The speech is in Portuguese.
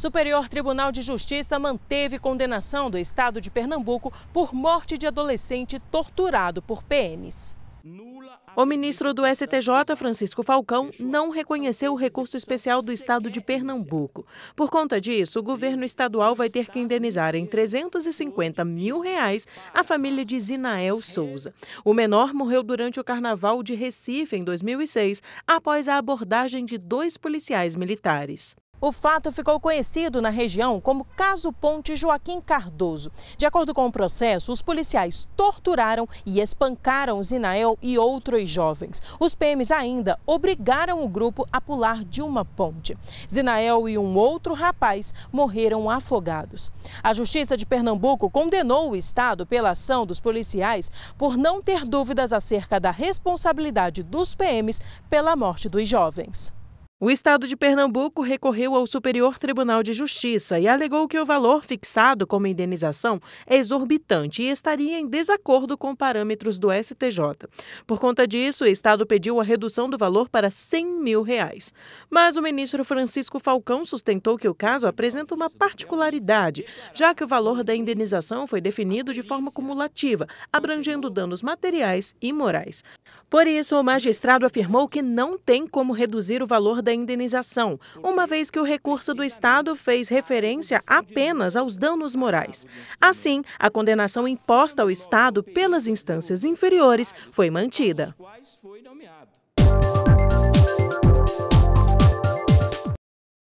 Superior Tribunal de Justiça manteve condenação do estado de Pernambuco por morte de adolescente torturado por PMs. O ministro do STJ, Francisco Falcão, não reconheceu o recurso especial do estado de Pernambuco. Por conta disso, o governo estadual vai ter que indenizar em 350 mil reais a família de Zinael Souza. O menor morreu durante o carnaval de Recife, em 2006, após a abordagem de dois policiais militares. O fato ficou conhecido na região como Caso Ponte Joaquim Cardoso. De acordo com o processo, os policiais torturaram e espancaram Zinael e outros jovens. Os PMs ainda obrigaram o grupo a pular de uma ponte. Zinael e um outro rapaz morreram afogados. A Justiça de Pernambuco condenou o Estado pela ação dos policiais por não ter dúvidas acerca da responsabilidade dos PMs pela morte dos jovens. O Estado de Pernambuco recorreu ao Superior Tribunal de Justiça e alegou que o valor fixado como indenização é exorbitante e estaria em desacordo com parâmetros do STJ. Por conta disso, o Estado pediu a redução do valor para R$ 100 mil. Reais. Mas o ministro Francisco Falcão sustentou que o caso apresenta uma particularidade, já que o valor da indenização foi definido de forma cumulativa, abrangendo danos materiais e morais. Por isso, o magistrado afirmou que não tem como reduzir o valor da indenização, uma vez que o recurso do Estado fez referência apenas aos danos morais. Assim, a condenação imposta ao Estado pelas instâncias inferiores foi mantida.